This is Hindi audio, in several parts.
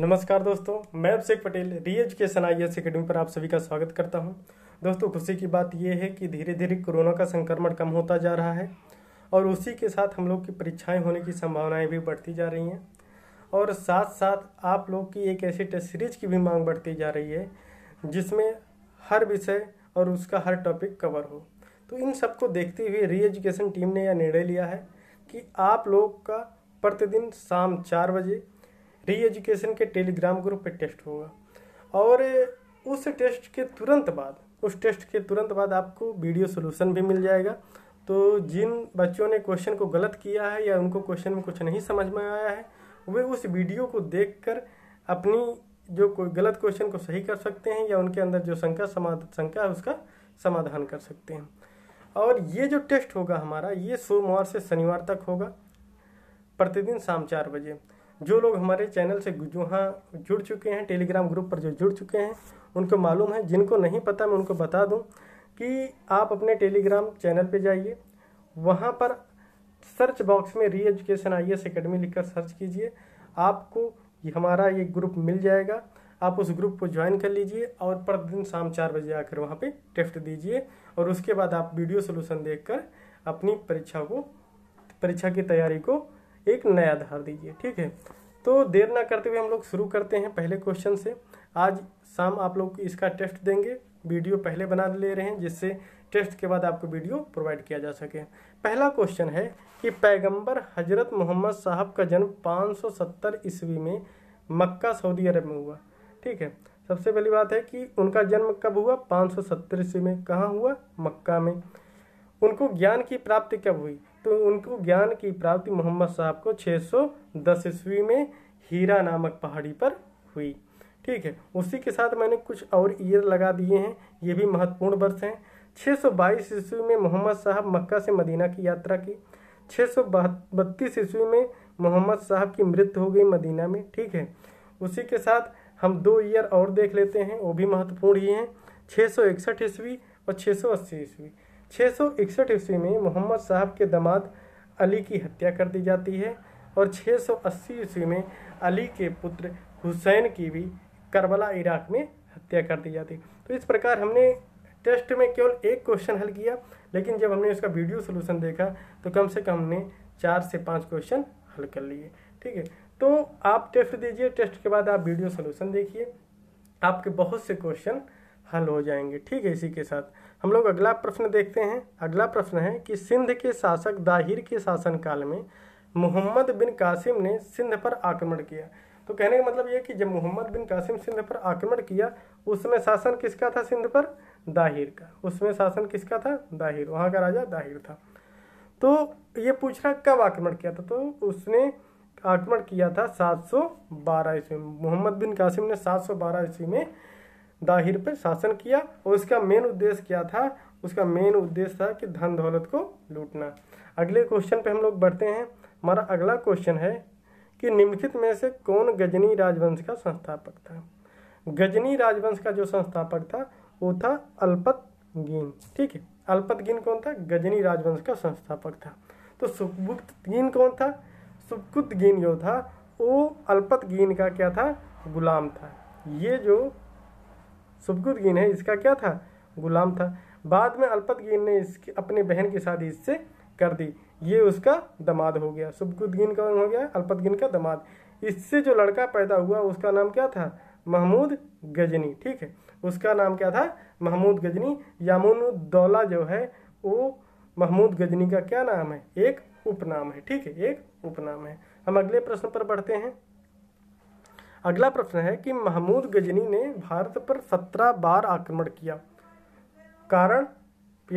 नमस्कार दोस्तों मैं अभिषेक पटेल री एजुकेशन आई एस अकेडमी पर आप सभी का स्वागत करता हूं दोस्तों खुशी की बात यह है कि धीरे धीरे कोरोना का संक्रमण कम होता जा रहा है और उसी के साथ हम लोग की परीक्षाएं होने की संभावनाएं भी बढ़ती जा रही हैं और साथ साथ आप लोग की एक ऐसी टेस्ट सीरीज की भी मांग बढ़ती जा रही है जिसमें हर विषय और उसका हर टॉपिक कवर हो तो इन सबको देखते हुए री एजुकेशन टीम ने यह निर्णय लिया है कि आप लोग का प्रतिदिन शाम चार बजे री एजुकेशन के टेलीग्राम ग्रुप पे टेस्ट होगा और उस टेस्ट के तुरंत बाद उस टेस्ट के तुरंत बाद आपको वीडियो सोल्यूशन भी मिल जाएगा तो जिन बच्चों ने क्वेश्चन को गलत किया है या उनको क्वेश्चन में कुछ नहीं समझ में आया है वे उस वीडियो को कर अपनी जो कोई गलत क्वेश्चन को सही कर सकते हैं या उनके अंदर जो शंका समाध शंका है उसका समाधान कर सकते हैं और ये जो टेस्ट होगा हमारा ये सोमवार से शनिवार तक होगा प्रतिदिन शाम चार बजे जो लोग हमारे चैनल से जो हाँ जुड़ चुके हैं टेलीग्राम ग्रुप पर जो जुड़ चुके हैं उनको मालूम है जिनको नहीं पता मैं उनको बता दूं कि आप अपने टेलीग्राम चैनल पे जाइए वहाँ पर सर्च बॉक्स में re education I S academy लिखकर सर्च कीजिए आपको हमारा ये ग्रुप मिल जाएगा आप उस ग्रुप को ज्वाइन कर लीजिए और प्रतिदिन शाम चार बजे आकर वहाँ पे टेस्ट दीजिए और उसके बाद आप वीडियो सोल्यूशन कर अपनी परीक्षा को परीक्षा की तैयारी को एक नया आधार दीजिए ठीक है तो देर ना करते हुए हम लोग शुरू करते हैं पहले क्वेश्चन से आज शाम आप लोग इसका टेस्ट देंगे वीडियो पहले बना ले रहे हैं जिससे टेस्ट के बाद आपको वीडियो प्रोवाइड किया जा सके पहला क्वेश्चन है कि पैगंबर हजरत मोहम्मद साहब का जन्म 570 ईस्वी में मक्का सऊदी अरब में हुआ ठीक है सबसे पहली बात है कि उनका जन्म कब हुआ 570 ईस्वी में कहाँ हुआ मक्का में उनको ज्ञान की प्राप्ति कब हुई तो उनको ज्ञान की प्राप्ति मोहम्मद साहब को 610 ईस्वी में हीरा नामक पहाड़ी पर हुई ठीक है उसी के साथ मैंने कुछ और ईयर लगा दिए हैं ये भी महत्वपूर्ण वर्ष हैं 622 ईस्वी में मोहम्मद साहब मक्का से मदीना की यात्रा की छः ईस्वी में मोहम्मद साहब की मृत्यु हो गई मदीना में ठीक है उसी के साथ हम दो ईयर और देख लेते हैं वो भी महत्वपूर्ण ही हैं 661 ईस्वी और 680 ईस्वी छः सौ इकसठ ईस्वी में मोहम्मद साहब के दामाद अली की हत्या कर दी जाती है और 680 ईस्वी में अली के पुत्र हुसैन की भी करबला इराक में हत्या कर दी जाती तो इस प्रकार हमने टेस्ट में केवल एक क्वेश्चन हल किया लेकिन जब हमने उसका वीडियो सोल्यूशन देखा तो कम से कम हमने चार से पाँच क्वेश्चन हल कर लिए ठीक है तो आप टेस्ट दीजिए टेस्ट के बाद आप वीडियो सोल्यूशन देखिए आपके बहुत से क्वेश्चन हल हो जाएंगे ठीक है इसी के साथ हम लोग अगला प्रश्न देखते हैं अगला प्रश्न है कि सिंध के शासक दाहिर के शासनकाल में मोहम्मद बिन कासिम ने सिंध पर आक्रमण किया तो कहने का मतलब ये कि जब मोहम्मद बिन कासिम सिंध पर आक्रमण किया उसमें शासन किसका था सिंध पर दाहिर का उसमें शासन किसका था दाहिर वहाँ का राजा दाहिर था तो ये पूछ रहा कब आक्रमण किया था तो उसने आक्रमण किया था 712 ईस्वी में मोहम्मद बिन कासिम ने 712 ईस्वी में दाहिर पर शासन किया और उसका मेन उद्देश्य क्या था उसका मेन उद्देश्य था कि धन दौलत को लूटना अगले क्वेश्चन पे हम लोग बढ़ते हैं हमारा अगला क्वेश्चन है कि निम्नलिखित में से कौन गजनी राजवंश का संस्थापक था गजनी राजवंश का जो संस्थापक था वो था अल्पत गीन ठीक है अल्पत गीन कौन था गजनी राजवंश का संस्थापक था तो सुखगुप्त गीन कौन था सुखगुप्त गीन जो था वो अल्पत गीन का क्या था गुलाम था ये जो सुबगुदगीन है इसका क्या था गुलाम था बाद में अल्पतगीन ने इसकी अपनी बहन की शादी इससे कर दी ये उसका दमाद हो गया सुबगुदगीन कौन हो गया अल्पतगीन का दमाद इससे जो लड़का पैदा हुआ उसका नाम क्या था महमूद गजनी ठीक है उसका नाम क्या था महमूद गजनी यामुनुद्दौला जो है वो महमूद गजनी का क्या नाम है एक उपनाम है ठीक है एक उपनाम है हम अगले प्रश्न पर बढ़ते हैं अगला प्रश्न है कि महमूद गजनी ने भारत पर सत्रह बार आक्रमण किया कारण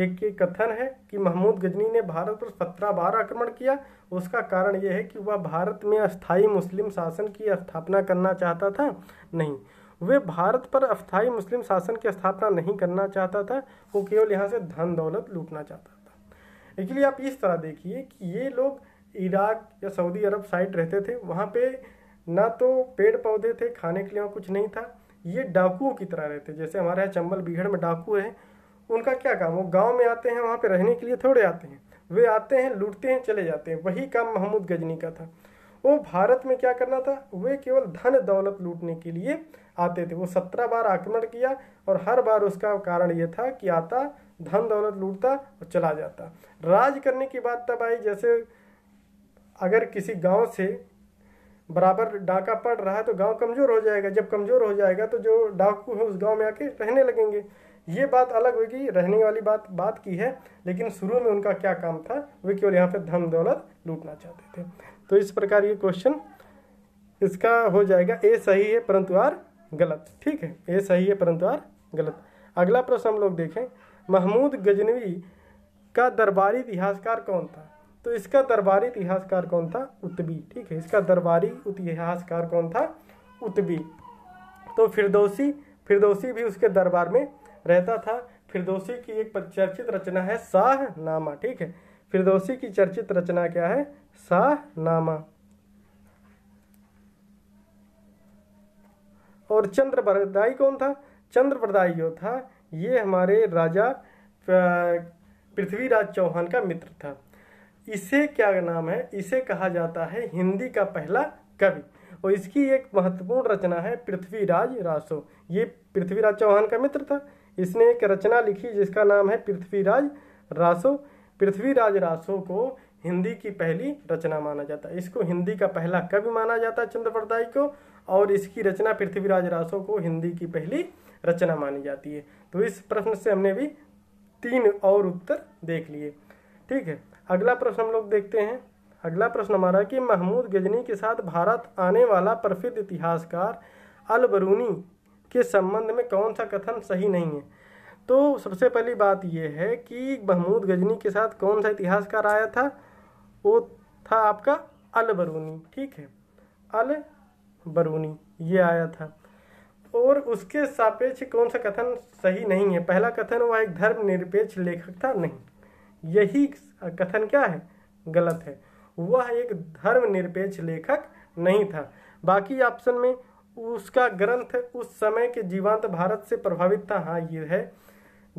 एक कथन है कि महमूद गजनी ने भारत पर सत्रह बार आक्रमण किया उसका कारण यह है कि वह भारत में अस्थाई मुस्लिम शासन की स्थापना करना चाहता था नहीं वे भारत पर अस्थाई मुस्लिम शासन की स्थापना नहीं करना चाहता था वो केवल यहाँ से धन दौलत लूटना चाहता था इसलिए आप इस तरह देखिए कि ये लोग इराक या सऊदी अरब साइड रहते थे वहाँ पे ना तो पेड़ पौधे थे खाने के लिए वहाँ कुछ नहीं था ये डाकुओं की तरह रहते जैसे हमारे यहाँ चंबल बिहड़ में डाकू है उनका क्या काम वो गांव में आते हैं वहाँ पे रहने के लिए थोड़े आते हैं वे आते हैं लूटते हैं चले जाते हैं वही काम महमूद गजनी का था वो भारत में क्या करना था वे केवल धन दौलत लूटने के लिए आते थे वो सत्रह बार आक्रमण किया और हर बार उसका कारण ये था कि आता धन दौलत लूटता और चला जाता राज करने की बात तब आई जैसे अगर किसी गांव से बराबर डाका पड़ रहा है तो गांव कमज़ोर हो जाएगा जब कमज़ोर हो जाएगा तो जो डाकू है उस गांव में आके रहने लगेंगे ये बात अलग होगी रहने वाली बात बात की है लेकिन शुरू में उनका क्या काम था वे केवल यहाँ पर धन दौलत लूटना चाहते थे तो इस प्रकार ये क्वेश्चन इसका हो जाएगा ए सही है परंतु आर गलत ठीक है ए सही है परंतु आर गलत अगला प्रश्न हम लोग देखें महमूद गजनवी का दरबारी इतिहासकार कौन था तो इसका दरबारी इतिहासकार कौन था उत्तबी ठीक है इसका दरबारी इतिहासकार कौन था उत्तबी तो फिरदौसी फिरदौसी भी उसके दरबार में रहता था फिरदौसी की एक चर्चित रचना है शाहनामा ठीक है फिरदौसी की चर्चित रचना क्या है शाहनामा और चंद्र बरदाई कौन था चंद्र बरदाई जो था ये हमारे राजा पृथ्वीराज चौहान का मित्र था इसे क्या नाम है इसे कहा जाता है हिंदी का पहला कवि और इसकी एक महत्वपूर्ण रचना है पृथ्वीराज रासो ये पृथ्वीराज चौहान का मित्र था इसने एक रचना लिखी जिसका नाम है पृथ्वीराज रासो पृथ्वीराज रासो को हिंदी की पहली रचना माना जाता है इसको हिंदी का पहला कवि माना जाता है चंद्रप्रदाय को और इसकी रचना पृथ्वीराज रासो को हिंदी की पहली रचना मानी जाती है तो इस प्रश्न से हमने भी तीन और उत्तर देख लिए ठीक है अगला प्रश्न हम लोग देखते हैं अगला प्रश्न हमारा कि महमूद गजनी के साथ भारत आने वाला प्रसिद्ध इतिहासकार अल बरूनी के संबंध में कौन सा कथन सही नहीं है तो सबसे पहली बात यह है कि महमूद गजनी के साथ कौन सा इतिहासकार आया था वो था आपका अल बरूनी ठीक है अल बरूनी ये आया था और उसके सापेक्ष कौन सा कथन सही नहीं है पहला कथन वह एक धर्मनिरपेक्ष लेखक था नहीं यही कथन क्या है गलत है वह एक धर्मनिरपेक्ष लेखक नहीं था बाकी ऑप्शन में उसका ग्रंथ उस समय के जीवांत भारत से प्रभावित था हाँ ये है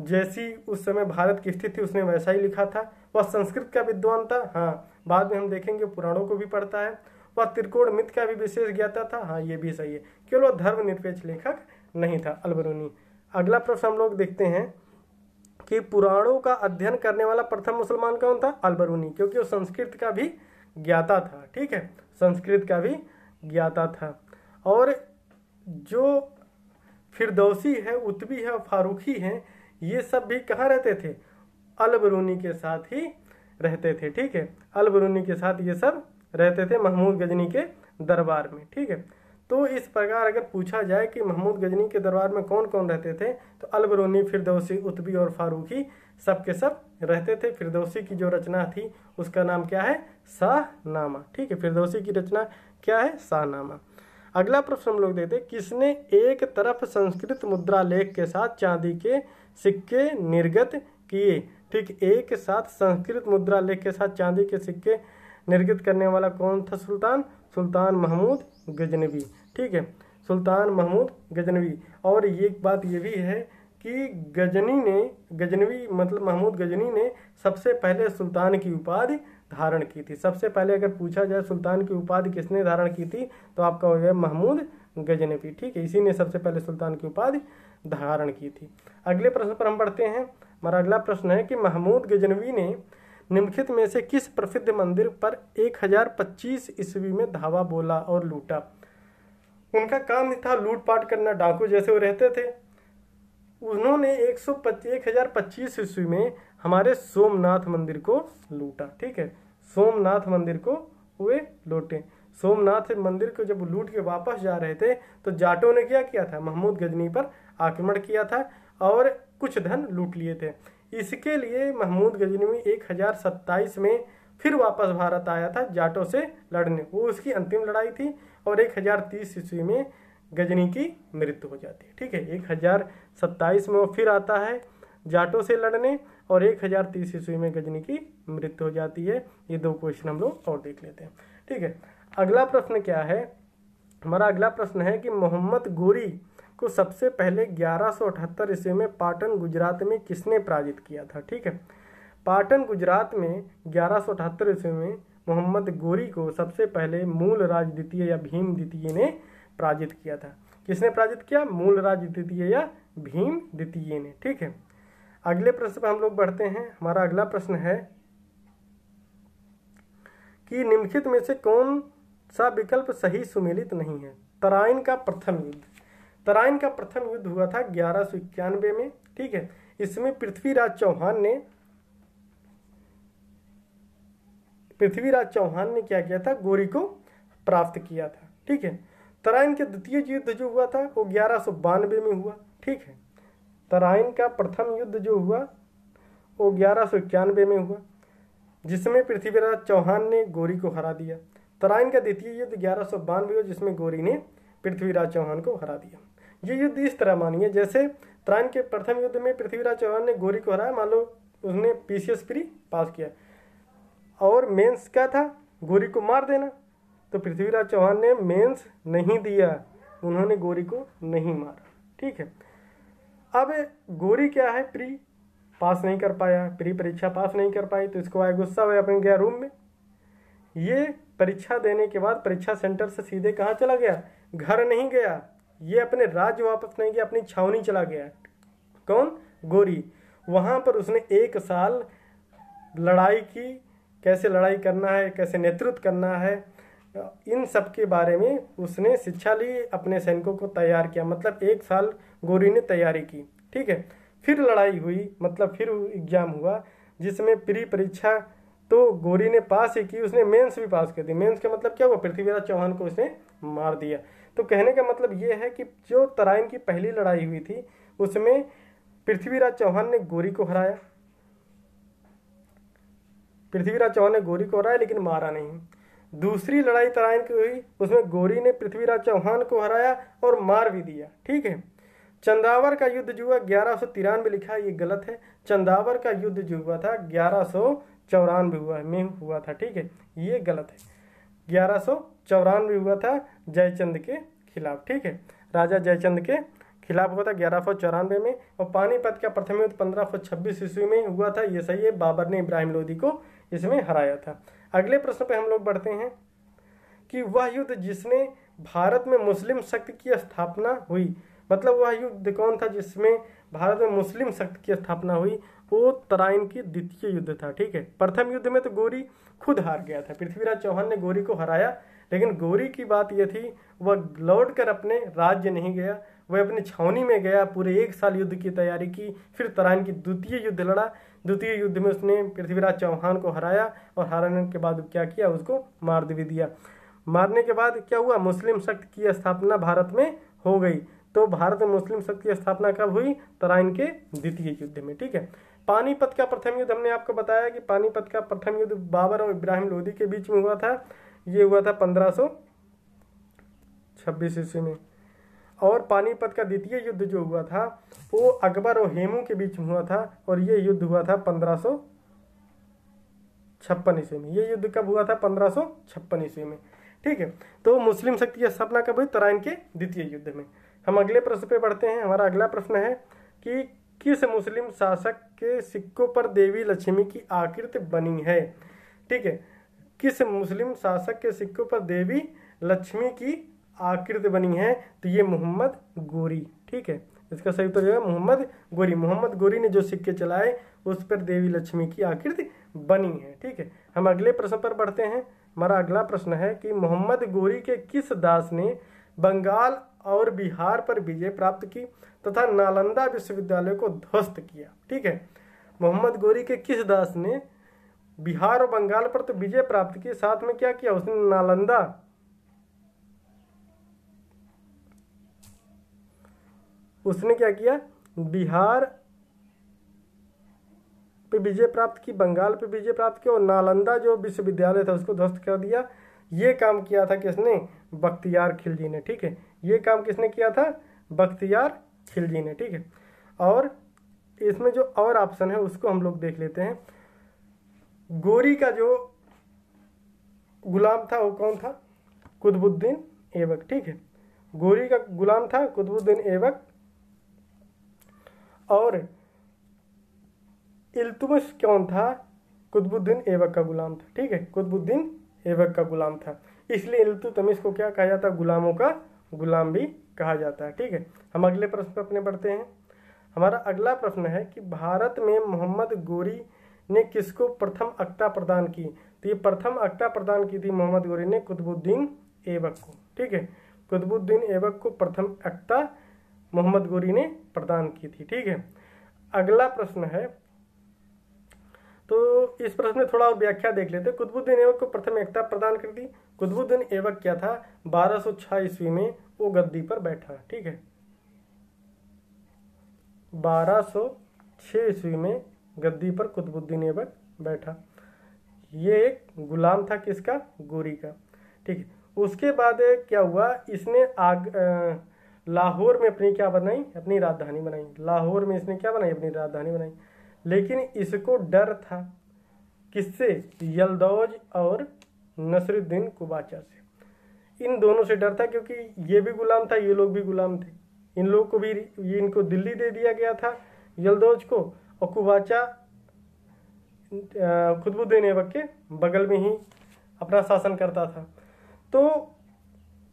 जैसी उस समय भारत की स्थिति उसने वैसा ही लिखा था वह संस्कृत का विद्वान था हाँ बाद में हम देखेंगे पुराणों को भी पढ़ता है वह त्रिकोण मित्र का भी विशेष ज्ञाता था हाँ ये भी सही है केवल वह धर्मनिरपेक्ष लेखक नहीं था अलबरूनी अगला प्रश्न हम लोग देखते हैं कि पुराणों का अध्ययन करने वाला प्रथम मुसलमान कौन था अलबरूनी क्योंकि वो संस्कृत का भी ज्ञाता था ठीक है संस्कृत का भी ज्ञाता था और जो फिरदौसी है उतबी है फारूखी हैं ये सब भी कहाँ रहते थे अलबरूनी के साथ ही रहते थे ठीक है अलबरूनी के साथ ये सब रहते थे महमूद गजनी के दरबार में ठीक है तो इस प्रकार अगर पूछा जाए कि महमूद गजनी के दरबार में कौन कौन रहते थे तो अलबरूनी फिरदौसी उतबी और फारूकी सब के सब रहते थे फिरदौसी की जो रचना थी उसका नाम क्या है शाहनामा ठीक है फिरदौसी की रचना क्या है शाहनामा अगला प्रश्न हम लोग देते किसने एक तरफ संस्कृत मुद्रा लेख के साथ चांदी के सिक्के निर्गत किए ठीक एक साथ संस्कृत मुद्रा लेख के साथ चांदी के सिक्के निर्गत करने वाला कौन था सुल्तान सुल्तान महमूद गजनवी ठीक है सुल्तान महमूद गजनवी और ये बात ये भी है कि गजनी ने गजनवी मतलब महमूद गजनी ने सबसे पहले सुल्तान की उपाधि धारण की थी सबसे पहले अगर पूछा जाए सुल्तान की उपाधि किसने धारण की थी तो आपका हो गया महमूद गजनवी ठीक है इसी ने सबसे पहले सुल्तान की उपाधि धारण की थी अगले प्रश्न पर हम बढ़ते हैं हमारा अगला प्रश्न है कि महमूद गजनवी ने निम्नलिखित में से किस प्रसिद्ध मंदिर पर 1025 ईस्वी में धावा बोला और लूटा उनका काम था लूटपाट करना डाकू जैसे वो रहते थे उन्होंने एक सौ एक हजार पच्चीस ईस्वी में हमारे सोमनाथ मंदिर को लूटा ठीक है सोमनाथ मंदिर को वे लूटे सोमनाथ मंदिर को जब लूट के वापस जा रहे थे तो जाटों ने क्या किया था महमूद गजनी पर आक्रमण किया था और कुछ धन लूट लिए थे इसके लिए महमूद गजनवी एक हज़ार सत्ताईस में फिर वापस भारत आया था जाटों से लड़ने वो उसकी अंतिम लड़ाई थी और एक हज़ार तीस ईस्वी में गजनी की मृत्यु हो जाती है ठीक है एक हज़ार सत्ताईस में वो फिर आता है जाटों से लड़ने और एक हज़ार तीस ईस्वी में गजनी की मृत्यु हो जाती है ये दो क्वेश्चन हम लोग और देख लेते हैं ठीक है अगला प्रश्न क्या है हमारा अगला प्रश्न है कि मोहम्मद गोरी को सबसे पहले 1178 ईस्वी में पाटन गुजरात में किसने पराजित किया था ठीक है पाटन गुजरात में 1178 ईस्वी में मोहम्मद गोरी को सबसे पहले मूल राज द्वितीय या भीम द्वितीय ने पराजित किया था किसने पराजित किया मूल राज द्वितीय या भीम द्वितीय ने ठीक है अगले प्रश्न पर हम लोग बढ़ते हैं हमारा अगला प्रश्न है कि निम्नलिखित में से कौन सा विकल्प सही सुमेलित नहीं है तराइन का प्रथम युद्ध तराइन का प्रथम युद्ध हुआ था ग्यारह सौ इक्यानवे में ठीक है इसमें पृथ्वीराज चौहान ने पृथ्वीराज चौहान ने क्या किया था गोरी को प्राप्त किया था ठीक है तराइन के द्वितीय युद्ध जो हुआ था वो ग्यारह में हुआ ठीक है तराइन का प्रथम युद्ध जो हुआ वो ग्यारह इक्यानवे में हुआ जिसमें पृथ्वीराज चौहान ने गोरी को हरा दिया तराइन का द्वितीय युद्ध ग्यारह हुआ जिसमें गोरी ने पृथ्वीराज चौहान को हरा दिया ये युद्ध इस तरह मानिए जैसे त्राइन के प्रथम युद्ध में पृथ्वीराज चौहान ने गोरी को हराया मान लो उसने पी सी प्री पास किया और मेंस क्या था गोरी को मार देना तो पृथ्वीराज चौहान ने मेंस नहीं दिया उन्होंने गोरी को नहीं मारा ठीक है अब गोरी क्या है प्री पास नहीं कर पाया प्री परीक्षा पास नहीं कर पाई तो इसको आया गुस्सा हुआ अपने गया रूम में ये परीक्षा देने के बाद परीक्षा सेंटर से सीधे कहाँ चला गया घर नहीं गया ये अपने राज्य वापस नहीं गया अपनी छावनी चला गया कौन गोरी वहाँ पर उसने एक साल लड़ाई की कैसे लड़ाई करना है कैसे नेतृत्व करना है इन सब के बारे में उसने शिक्षा ली अपने सैनिकों को तैयार किया मतलब एक साल गोरी ने तैयारी की ठीक है फिर लड़ाई हुई मतलब फिर एग्जाम हुआ जिसमें प्री परीक्षा तो गोरी ने पास ही की उसने मेंस भी पास कर दी मेंस का मतलब क्या हुआ पृथ्वीराज चौहान को उसने मार दिया तो कहने का मतलब ये है कि जो तराइन की पहली लड़ाई हुई थी उसमें पृथ्वीराज चौहान ने गोरी को हराया पृथ्वीराज चौहान ने गोरी को हराया लेकिन मारा नहीं दूसरी लड़ाई तराइन की हुई उसमें गोरी ने पृथ्वीराज चौहान को हराया और मार भी दिया ठीक है चंदावर का युद्ध जो हुआ ग्यारह सौ तिरानवे लिखा है ये गलत है चंदावर का युद्ध जो हुआ था ग्यारह सौ चौरानवे हुआ में हुआ था ठीक है ये गलत है ग्यारह सौ चौरानवे हुआ था जयचंद के खिलाफ ठीक है राजा जयचंद के खिलाफ हुआ था ग्यारह सौ चौरानवे में और पानीपत का प्रथम युद्ध पंद्रह सौ छब्बीस ईस्वी में हुआ था ये सही है बाबर ने इब्राहिम लोधी को इसमें हराया था अगले प्रश्न पे हम लोग बढ़ते हैं कि वह युद्ध जिसने भारत में मुस्लिम शक्ति की स्थापना हुई मतलब वह युद्ध कौन था जिसमें भारत में मुस्लिम शक्ति की स्थापना हुई वो तराइन की द्वितीय युद्ध था ठीक है प्रथम युद्ध में तो गोरी खुद हार गया था पृथ्वीराज चौहान ने गोरी को हराया लेकिन गौरी की बात यह थी वह लौट कर अपने राज्य नहीं गया वह अपने छावनी में गया पूरे एक साल युद्ध की तैयारी की फिर तरान की द्वितीय युद्ध लड़ा द्वितीय युद्ध में उसने पृथ्वीराज चौहान को हराया और हराने के बाद क्या किया उसको मार भी दिया मारने के बाद क्या हुआ मुस्लिम शक्त की स्थापना भारत में हो गई तो भारत में मुस्लिम शक्त की स्थापना कब हुई तराइन के द्वितीय युद्ध में ठीक है पानीपत का प्रथम युद्ध हमने आपको बताया कि पानीपत का प्रथम युद्ध बाबर और इब्राहिम लोधी के बीच में हुआ था ये हुआ था पंद्रह सौ छब्बीस ईस्वी में और पानीपत का द्वितीय युद्ध जो हुआ था वो अकबर और हेमू के बीच हुआ था और ये युद्ध हुआ था पंद्रह सौ छप्पन ईस्वी में ये युद्ध कब हुआ था पंद्रह सौ छप्पन ईस्वी में ठीक है तो मुस्लिम शक्ति की स्थापना कब हुई तराइन के द्वितीय युद्ध में हम अगले प्रश्न पे बढ़ते हैं हमारा अगला प्रश्न है कि किस मुस्लिम शासक के सिक्कों पर देवी लक्ष्मी की आकृति बनी है ठीक है किस मुस्लिम शासक के सिक्कों पर देवी लक्ष्मी की आकृति बनी है तो ये मोहम्मद गोरी ठीक है इसका सही उत्तर जो है मोहम्मद गोरी मोहम्मद गोरी ने जो सिक्के चलाए उस पर देवी लक्ष्मी की आकृति बनी है ठीक है हम अगले प्रश्न पर बढ़ते हैं हमारा अगला प्रश्न है कि मोहम्मद गोरी के किस दास ने बंगाल और बिहार पर विजय प्राप्त की तथा नालंदा विश्वविद्यालय को ध्वस्त किया ठीक है मोहम्मद गोरी के किस दास ने बिहार और बंगाल पर तो विजय प्राप्त की साथ में क्या किया उसने नालंदा उसने क्या किया बिहार पे विजय प्राप्त की बंगाल पे विजय प्राप्त की और नालंदा जो विश्वविद्यालय था उसको ध्वस्त कर दिया ये काम किया था किसने बख्तियार खिलजी ने ठीक है ये काम किसने किया था बख्तियार खिलजी ने ठीक है और इसमें जो और ऑप्शन है उसको हम लोग देख लेते हैं गोरी का जो गुलाम था वो कौन था कुतबुद्दीन एवक ठीक है गोरी का गुलाम था कुतबुद्दीन एवक और इल्तुमस कौन था कुतबुद्दीन एवक का गुलाम था ठीक है कुतबुद्दीन एवक का गुलाम था इसलिए इल्तुतमिश को क्या कहा जाता है गुलामों का गुलाम भी कहा जाता है ठीक है हम अगले प्रश्न पर अपने बढ़ते हैं हमारा अगला प्रश्न है कि भारत में मोहम्मद गोरी ने किसको प्रथम अक्ता प्रदान की तो ये प्रथम अक्ता प्रदान की थी मोहम्मद गोरी ने कुतुबुद्दीन ऐबक को ठीक है कुतुबुद्दीन ऐबक को प्रथम अक्टा मोहम्मद गोरी ने प्रदान की थी ठीक है अगला प्रश्न है तो इस प्रश्न में थोड़ा और व्याख्या देख लेते कुतुबुद्दीन ऐबक को प्रथम एकता प्रदान कर दी कुतुबुद्दीन ऐबक क्या था 1206 ईस्वी में वो गद्दी पर बैठा ठीक है 1206 ईस्वी में गद्दी पर कुतुबुद्दीन ऐबक बैठा ये एक गुलाम था किसका गोरी का ठीक है उसके बाद क्या हुआ इसने आग लाहौर में अपनी क्या बनाई अपनी राजधानी बनाई लाहौर में इसने क्या बनाई अपनी राजधानी बनाई लेकिन इसको डर था किससे यलदौज और नसरुद्दीन कुबाचा से इन दोनों से डर था क्योंकि ये भी गुलाम था ये लोग भी गुलाम थे इन लोगों को भी ये इनको दिल्ली दे दिया गया था यलदौज को वकुवाचा खुदबुद्दीन ऐबक के बगल में ही अपना शासन करता था तो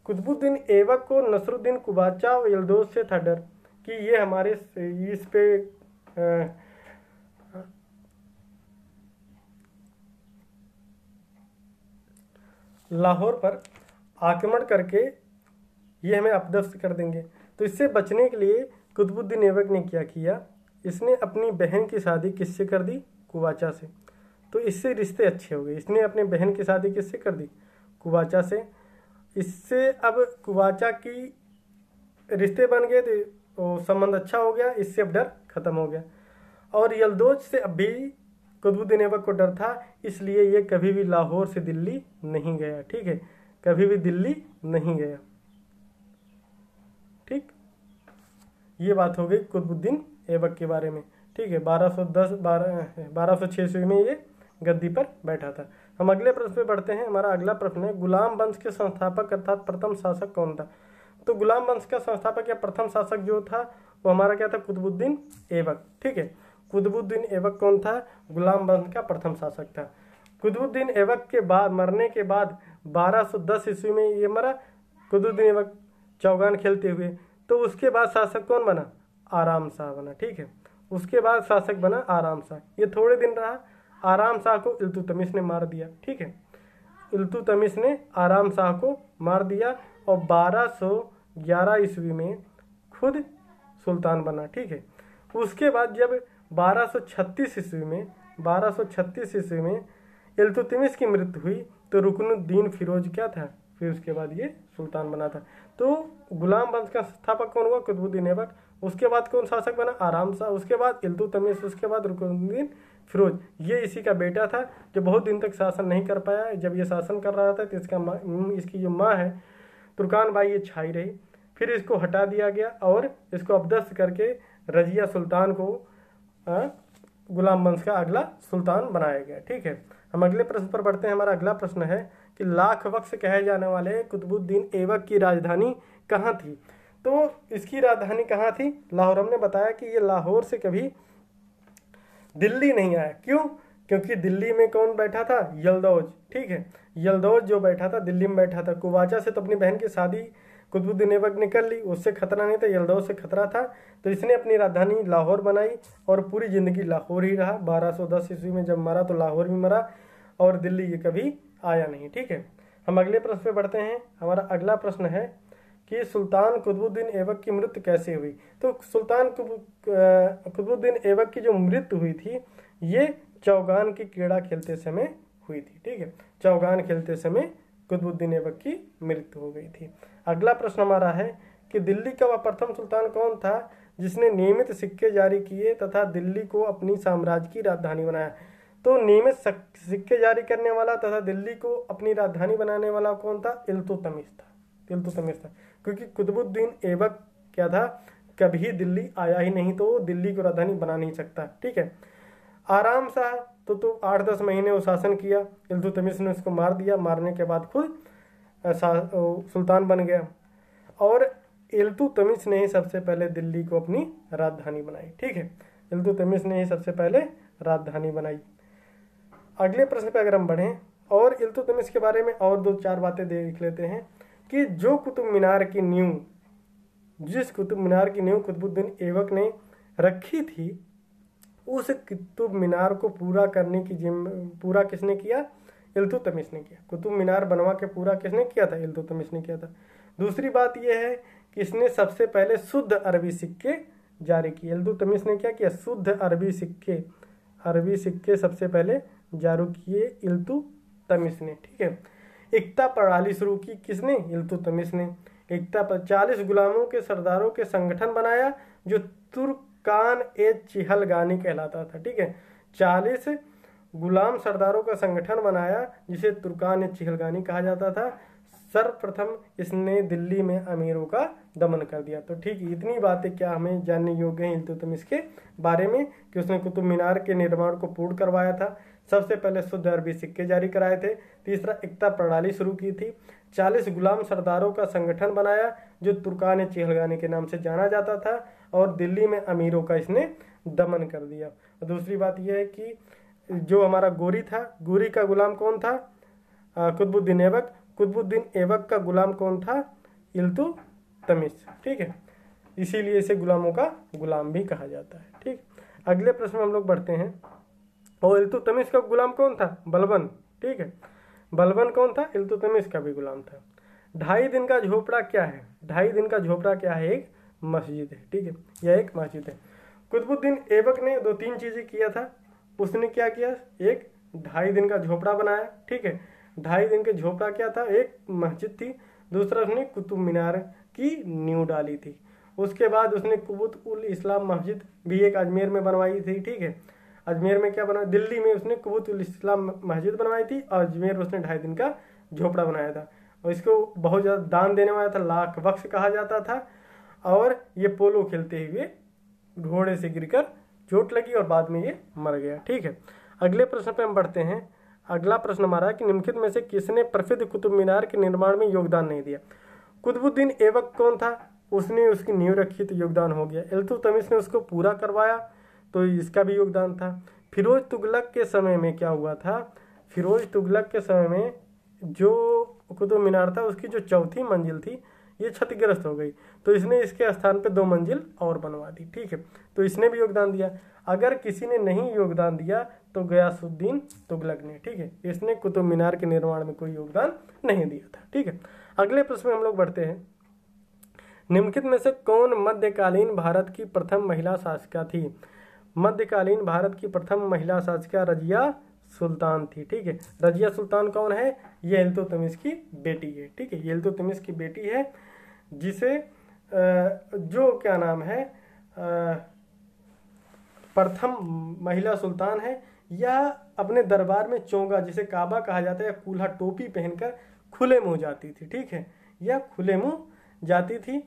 खुदबुद्दीन ऐबक को नसरुद्दीन कुबाचा और यलदोज से था डर कि ये हमारे इस पे लाहौर पर आक्रमण करके ये हमें अपदस्त कर देंगे तो इससे बचने के लिए कुतबुद्दीन ऐबक ने क्या किया इसने अपनी बहन की शादी किससे कर दी कुवाचा से तो इससे रिश्ते अच्छे हो गए इसने अपने बहन की शादी किससे कर दी कुवाचा से इससे अब कुवाचा की रिश्ते बन गए थे तो और संबंध अच्छा हो गया इससे अब डर खत्म हो गया और यलदोज से अब भी कुतुबुद्दीन ऐबक को डर था इसलिए ये कभी भी लाहौर से दिल्ली नहीं गया ठीक है कभी भी दिल्ली नहीं गया ठीक ये बात हो गई कुतुबुद्दीन एवक के बारे में ठीक है 1210 दस बारह सौ छः में ये गद्दी पर बैठा था हम अगले प्रश्न पे बढ़ते हैं हमारा अगला प्रश्न है गुलाम वंश के संस्थापक अर्थात प्रथम शासक कौन था तो गुलाम वंश का संस्थापक या प्रथम शासक जो था वो हमारा क्या था कुतुबुद्दीन ऐबक ठीक है कुतुबुद्दीन ऐबक कौन था गुलाम वंश का प्रथम शासक था कुतुबुद्दीन ऐबक के बाद मरने के बाद 1210 ईस्वी में ये मरा कुतुबुद्दीन ऐबक चौगान खेलते हुए तो उसके बाद शासक कौन बना आराम शाह बना ठीक है उसके बाद शासक बना आराम शाह ये थोड़े दिन रहा आराम शाह को इल्तुतमिश ने मार दिया ठीक है तमिश ने आराम शाह को मार दिया और 1211 ईस्वी में खुद सुल्तान बना ठीक है उसके बाद जब 1236 ईस्वी में 1236 ईस्वी में इल्तुतमिश की मृत्यु हुई तो रुकनुद्दीन फिरोज क्या था फिर उसके बाद ये सुल्तान बना था तो गुलाम वंश का स्थापक कौन हुआ कुतुबुद्दीन ऐबक उसके बाद कौन शासक बना आराम शाह उसके बाद इल्तु तमीज़ उसके बाद रुकनुद्दीन फिरोज ये इसी का बेटा था जो बहुत दिन तक शासन नहीं कर पाया जब ये शासन कर रहा था तो इसका माँ इसकी जो माँ है तुर्कान बाई ये छाई रही फिर इसको हटा दिया गया और इसको अपदस्त करके रजिया सुल्तान को आ, गुलाम वंश का अगला सुल्तान बनाया गया ठीक है हम अगले प्रश्न पर बढ़ते हैं हमारा अगला प्रश्न है कि लाख वक्त कहे जाने वाले कुतुबुद्दीन एवक की राजधानी कहाँ थी तो इसकी राजधानी कहाँ थी लाहौर हमने बताया कि ये लाहौर से कभी दिल्ली नहीं आया क्यों क्योंकि दिल्ली में कौन बैठा था यलदौज ठीक है यलदौज जो बैठा था दिल्ली में बैठा था कुवाचा से तो अपनी बहन की शादी कुतुबुद्दीन ऐबक ने कर ली उससे खतरा नहीं था यलदौज से खतरा था तो इसने अपनी राजधानी लाहौर बनाई और पूरी ज़िंदगी लाहौर ही रहा 1210 ईस्वी में जब मरा तो लाहौर भी मरा और दिल्ली ये कभी आया नहीं ठीक है हम अगले प्रश्न पे बढ़ते हैं हमारा अगला प्रश्न है कि सुल्तान कुतुबुद्दीन ऐबक की मृत्यु कैसे हुई तो सुल्तान कुतुबुद्दीन ऐबक की जो मृत्यु हुई थी ये चौगान की क्रीड़ा खेलते समय हुई थी ठीक है चौगान खेलते समय कुतुबुद्दीन ऐबक की मृत्यु हो गई थी अगला प्रश्न हमारा है कि दिल्ली का वह प्रथम सुल्तान कौन था जिसने नियमित सिक्के जारी किए तथा दिल्ली को अपनी साम्राज्य की राजधानी बनाया तो नियमित सिक्के जारी करने वाला तथा दिल्ली को अपनी राजधानी बनाने वाला कौन था इल्तुतमिश था इल्तुतमिश था क्योंकि कुतुबुद्दीन ऐबक क्या था कभी दिल्ली आया ही नहीं तो वो दिल्ली को राजधानी बना नहीं सकता ठीक है आराम सा तो तो आठ दस महीने वो शासन किया इल्तुतमिश ने उसको मार दिया मारने के बाद खुद सुल्तान बन गया और इल्तुतमिश ने ही सबसे पहले दिल्ली को अपनी राजधानी बनाई ठीक है इल्तुतमिश ने ही सबसे पहले राजधानी बनाई अगले प्रश्न पर अगर हम बढ़ें और इल्तुतमिश के बारे में और दो चार बातें देख लेते हैं कि जो कुतुब मीनार की नींव जिस कुतुब मीनार की नींव कुतुबुद्दीन ऐबक ने रखी थी उस कुतुब मीनार को पूरा करने की जिम्मे पूरा किसने किया इल्तुतमिश ने किया कुतुब मीनार बनवा के पूरा किसने किया था इल्तुतमिश ने किया था दूसरी बात यह है कि इसने सबसे पहले शुद्ध अरबी सिक्के जारी किए इल्तुतमिश ने क्या किया शुद्ध अरबी सिक्के अरबी सिक्के सबसे पहले जारू किए इल्तुतमिश ने ठीक है एकता प्रणाली शुरू की किसने इल्तुतमिश ने एकता पर चालीस गुलामों के सरदारों के संगठन बनाया जो तुर्कान ए चिहल गानी कहलाता था ठीक है चालीस गुलाम सरदारों का संगठन बनाया जिसे तुर्कान ए चिहल गानी कहा जाता था सर्वप्रथम इसने दिल्ली में अमीरों का दमन कर दिया तो ठीक इतनी बातें क्या हमें जानने योग्य हैं इल्तुतमिश के बारे में कि उसने कुतुब मीनार के निर्माण को पूर्ण करवाया था सबसे पहले शुद्ध अरबी सिक्के जारी कराए थे तीसरा एकता प्रणाली शुरू की थी चालीस गुलाम सरदारों का संगठन बनाया जो तुर्कान चिहलगानी के नाम से जाना जाता था और दिल्ली में अमीरों का इसने दमन कर दिया दूसरी बात यह है कि जो हमारा गोरी था गोरी का गुलाम कौन था कुतबुद्दीन ऐबक कुतबुद्दीन ऐबक का गुलाम कौन था इल्तु तमिश ठीक है इसीलिए इसे गुलामों का गुलाम भी कहा जाता है ठीक अगले प्रश्न में हम लोग बढ़ते हैं और इल्तुतमिश का गुलाम कौन था बलबन ठीक है बलबन कौन था इल्तुतमिश का भी गुलाम था ढाई दिन का झोपड़ा क्या है ढाई दिन का झोपड़ा क्या है एक मस्जिद है ठीक है यह एक मस्जिद है कुतुबुद्दीन ऐबक ने दो तीन चीज़ें किया था उसने क्या किया एक ढाई दिन का झोपड़ा बनाया ठीक है ढाई दिन के झोपड़ा क्या था एक मस्जिद थी दूसरा उसने कुतुब मीनार की नींव डाली थी उसके बाद उसने कुबुत उल इस्लाम मस्जिद भी एक अजमेर में बनवाई थी ठीक है अजमेर में क्या बनाया दिल्ली में उसने कबूतुल इस्लाम मस्जिद बनवाई थी और अजमेर में उसने ढाई दिन का झोपड़ा बनाया था और इसको बहुत ज़्यादा दान देने वाला था लाख वक्स कहा जाता था और ये पोलो खेलते हुए घोड़े से गिरकर चोट लगी और बाद में ये मर गया ठीक है अगले प्रश्न पे हम बढ़ते हैं अगला प्रश्न हमारा कि निम्नलिखित में से किसने प्रसिद्ध कुतुब मीनार के निर्माण में योगदान नहीं दिया कुतुबुद्दीन ऐबक कौन था उसने उसकी नींव रखी तो योगदान हो गया इल्तुतमिश ने उसको पूरा करवाया तो इसका भी योगदान था फिरोज तुगलक के समय में क्या हुआ था फिरोज तुगलक के समय में जो कुतुब मीनार था उसकी जो चौथी मंजिल थी ये क्षतिग्रस्त हो गई तो इसने इसके स्थान पे दो मंजिल और बनवा दी ठीक है तो इसने भी योगदान दिया अगर किसी ने नहीं योगदान दिया तो गयासुद्दीन तुगलक ने ठीक है इसने कुतुब मीनार के निर्माण में कोई योगदान नहीं दिया था ठीक है अगले प्रश्न में हम लोग बढ़ते हैं निम्नलिखित में से कौन मध्यकालीन भारत की प्रथम महिला शासिका थी मध्यकालीन भारत की प्रथम महिला शासिका रजिया सुल्तान थी ठीक है रजिया सुल्तान कौन है ये हेल्तो की बेटी है ठीक है ये हेल्तो की बेटी है जिसे जो क्या नाम है प्रथम महिला सुल्तान है यह अपने दरबार में चोंगा जिसे काबा कहा जाता है कूल्हा टोपी पहनकर खुले मुंह जाती थी ठीक है यह खुले मुंह जाती थी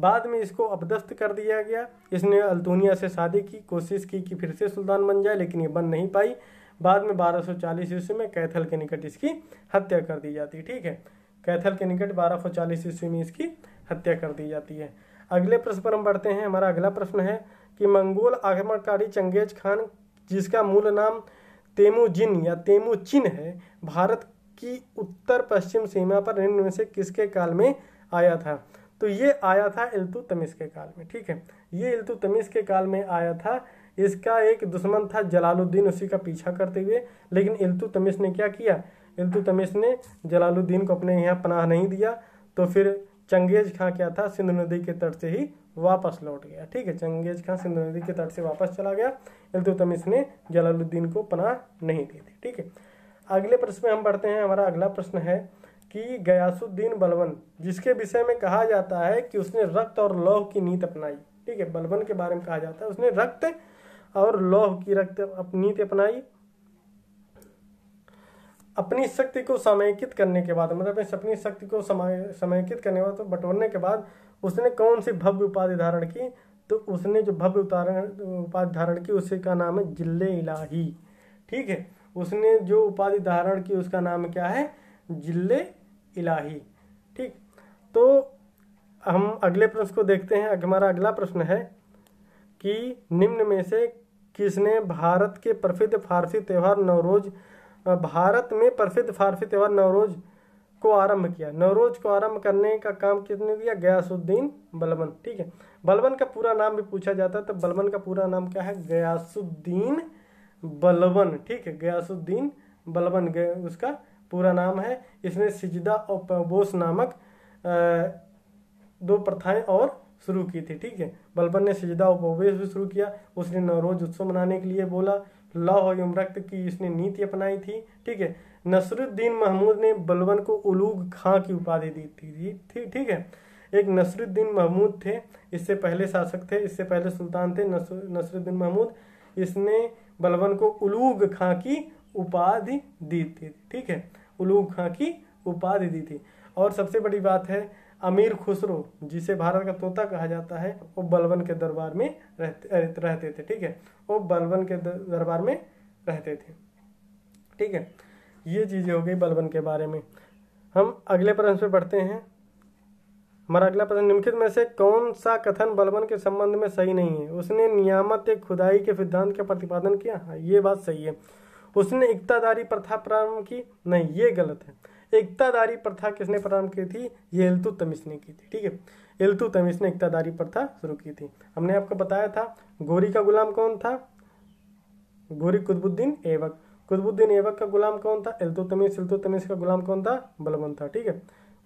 बाद में इसको अपदस्त कर दिया गया इसने अल्तूनिया से शादी की कोशिश की कि फिर से सुल्तान बन जाए लेकिन ये बन नहीं पाई बाद में 1240 ईस्वी में कैथल के निकट इसकी हत्या कर दी जाती है ठीक है कैथल के निकट 1240 ईस्वी में इसकी हत्या कर दी जाती है अगले प्रश्न पर हम बढ़ते हैं हमारा अगला प्रश्न है कि मंगोल आक्रमणकारी चंगेज खान जिसका मूल नाम तेमुजिन या तेमुचिन है भारत की उत्तर पश्चिम सीमा पर निम्न में से किसके काल में आया था तो ये आया था इल्तु तमिस के काल में ठीक है ये इल्तु तमिस के काल में आया था इसका एक दुश्मन था जलालुद्दीन उसी का पीछा करते हुए लेकिन इल्तु तमिस ने क्या किया इल्तु तमिश ने जलालुद्दीन को अपने यहाँ पनाह नहीं दिया तो फिर चंगेज खां क्या था सिंधु नदी के तट से ही वापस लौट गया ठीक है चंगेज खां सिंधु नदी के तट से वापस चला गया इल्तुतमिस ने जलालुद्दीन को पनाह नहीं दी थी ठीक है अगले प्रश्न में हम बढ़ते हैं हमारा अगला प्रश्न है कि गयासुद्दीन बलबन जिसके विषय में कहा जाता है कि उसने रक्त और लौह की नीत अपनाई ठीक है बलबन के बारे में कहा जाता है उसने रक्त और लौह की रक्त नीति अपनाई अपनी शक्ति को समेकित करने के बाद मतलब अपनी शक्ति को समेकित करने के बाद तो बटोरने के बाद उसने कौन सी भव्य उपाधि धारण की तो उसने जो भव्य उतारण उपाधि धारण की उसी का नाम है जिल्ले इलाही ठीक है उसने जो उपाधि धारण की उसका नाम क्या है जिल्ले इलाही ठीक तो हम अगले प्रश्न को देखते हैं हमारा अगला प्रश्न है कि निम्न में से किसने भारत के प्रसिद्ध फारसी त्यौहार नवरोज भारत में प्रसिद्ध फारसी त्यौहार नवरोज को आरंभ किया नवरोज को आरंभ करने का काम किसने दिया गयासुद्दीन बलबन ठीक है बलबन का पूरा नाम भी पूछा जाता है तो बलबन का पूरा नाम क्या है गयासुद्दीन बलबन ठीक है गयासुद्दीन बलबन गया उसका पूरा नाम है इसने सिजदा और पबोस नामक दो प्रथाएं और शुरू की थी ठीक है बलबन ने सिजदा और पबोस भी शुरू किया उसने नवरोज उत्सव मनाने के लिए बोला और यमरक्त की इसने नीति अपनाई थी ठीक है नसरुद्दीन महमूद ने बलबन को उलूग खां की उपाधि दी थी ठीक थी, है एक नसरुद्दीन महमूद थे इससे पहले शासक थे इससे पहले सुल्तान थे नसरुद्दीन महमूद इसने बलबन को उलूग खां की उपाधि दी थी ठीक है उलू खां की उपाधि दी थी और सबसे बड़ी बात है अमीर खुसरो जिसे भारत का तोता कहा जाता है वो बलबन के दरबार में रहते रहते थे ठीक है वो बलबन के दरबार में रहते थे ठीक है ये चीज़ें हो गई बलबन के बारे में हम अगले प्रश्न पे पढ़ते हैं हमारा अगला प्रश्न निम्नलिखित में से कौन सा कथन बलबन के संबंध में सही नहीं है उसने नियामत खुदाई के सिद्धांत का प्रतिपादन किया हाँ ये बात सही है उसने एकतादारी प्रथा प्रारंभ की नहीं ये गलत है एकतादारी प्रथा किसने प्रारंभ की थी ये एल्तु तमिश ने की थी ठीक है एल्तु तमिश ने एकतादारी प्रथा शुरू की थी हमने आपको बताया था गोरी का गुलाम कौन था गोरी कुतबुद्दीन ऐबक कुतबुद्दीन ऐबक का गुलाम कौन था एल्तु तमिश एल्तु तमिश का गुलाम कौन था बलबन था ठीक है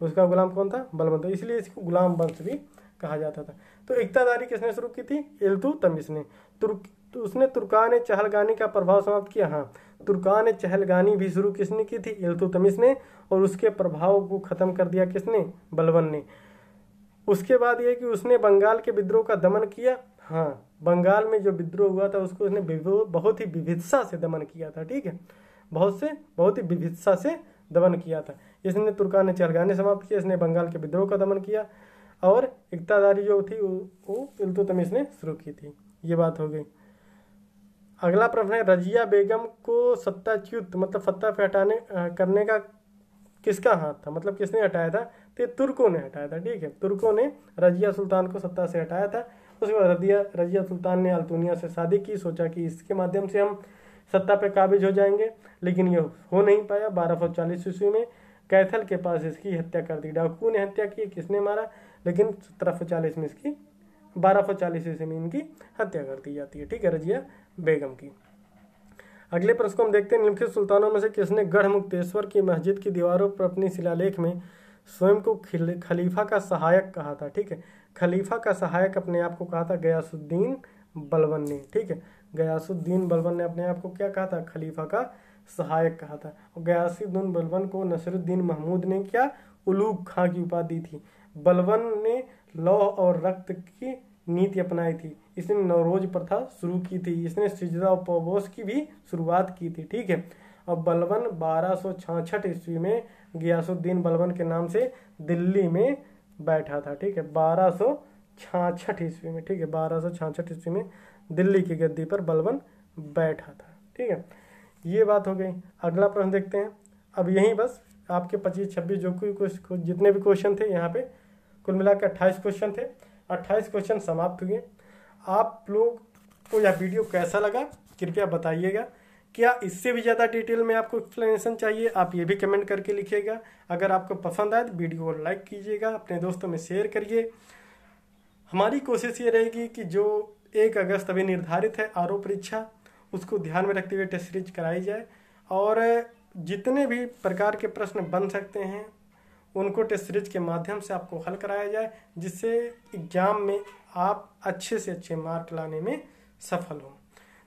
उसका गुलाम कौन था बलबन था इसलिए इसको गुलाम वंश भी कहा जाता था तो एकतादारी किसने शुरू की थी एल्तु तमिश ने तुर्क तो उसने तुर्कान चहलगानी का प्रभाव समाप्त किया हाँ तुर्कान चहलगानी भी शुरू किसने की थी इल्तुतमिश ने और उसके प्रभाव को ख़त्म कर दिया किसने बलवन ने उसके बाद यह कि उसने बंगाल के विद्रोह का दमन किया हाँ बंगाल में जो विद्रोह हुआ था उसको उसने बहुत ही विभित्सा से दमन किया था ठीक है बहुत से बहुत ही विभित्सा से दमन किया था इसने तुर्कान ने चहलगानी समाप्त किया इसने बंगाल के विद्रोह का दमन किया और इकतादारी जो थी वो इल्तुतमिश ने शुरू की थी ये बात हो गई अगला प्रश्न है रजिया बेगम को सत्ताच्युत मतलब सत्ता पे हटाने करने का किसका हाथ था मतलब किसने हटाया था तो तुर्कों ने हटाया था ठीक है तुर्कों ने रजिया सुल्तान को सत्ता से हटाया था उसके बाद रजिया रजिया सुल्तान ने अल्तुनिया से शादी की सोचा कि इसके माध्यम से हम सत्ता पे काबिज हो जाएंगे लेकिन ये हो नहीं पाया चालीस ईस्वी में कैथल के पास इसकी हत्या कर दी डाकू ने हत्या की किसने मारा लेकिन सत्रह में इसकी बारह सौ चालीस ईस्वी में इनकी हत्या कर दी जाती है ठीक है रजिया बेगम की अगले प्रश्न को हम देखते हैं निम्नलिखित सुल्तानों में से किसने गढ़ मुक्तेश्वर की मस्जिद की दीवारों पर अपनी शिलालेख में स्वयं को खलीफा का सहायक कहा था ठीक है खलीफा का सहायक अपने आप को कहा था गयासुद्दीन बलवन ने ठीक है गयासुद्दीन बलवन ने अपने आप को क्या कहा था खलीफा का सहायक कहा था और गयासुद्दीन बलवन को नसरुद्दीन महमूद ने क्या उलूक खां की उपाधि थी बलवन ने लौह और रक्त की नीति अपनाई थी इसने नवरोज प्रथा शुरू की थी इसने सिजदा उपवास की भी शुरुआत की थी ठीक है अब बलवन बारह ईस्वी में गियासुद्दीन बलवन के नाम से दिल्ली में बैठा था ठीक है बारह ईस्वी में ठीक है बारह ईस्वी में दिल्ली की गद्दी पर बलवन बैठा था ठीक है ये बात हो गई अगला प्रश्न देखते हैं अब यहीं बस आपके पच्चीस छब्बीस जो कोई जितने भी क्वेश्चन थे यहाँ पे कुल मिला के अट्ठाईस क्वेश्चन थे अट्ठाईस क्वेश्चन समाप्त हुए आप लोग को यह वीडियो कैसा लगा कृपया बताइएगा क्या इससे भी ज़्यादा डिटेल में आपको एक्सप्लेनेशन चाहिए आप ये भी कमेंट करके लिखिएगा अगर आपको पसंद आए तो वीडियो को लाइक कीजिएगा अपने दोस्तों में शेयर करिए हमारी कोशिश ये रहेगी कि जो एक अगस्त अभी निर्धारित है आरोप परीक्षा उसको ध्यान में रखते हुए टेस्ट सीरीज कराई जाए और जितने भी प्रकार के प्रश्न बन सकते हैं उनको टेस्ट सीरीज के माध्यम से आपको हल कराया जाए जिससे एग्जाम में आप अच्छे से अच्छे मार्क लाने में सफल हों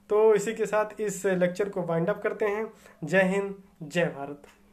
तो इसी के साथ इस लेक्चर को वाइंड अप करते हैं जय हिंद जय भारत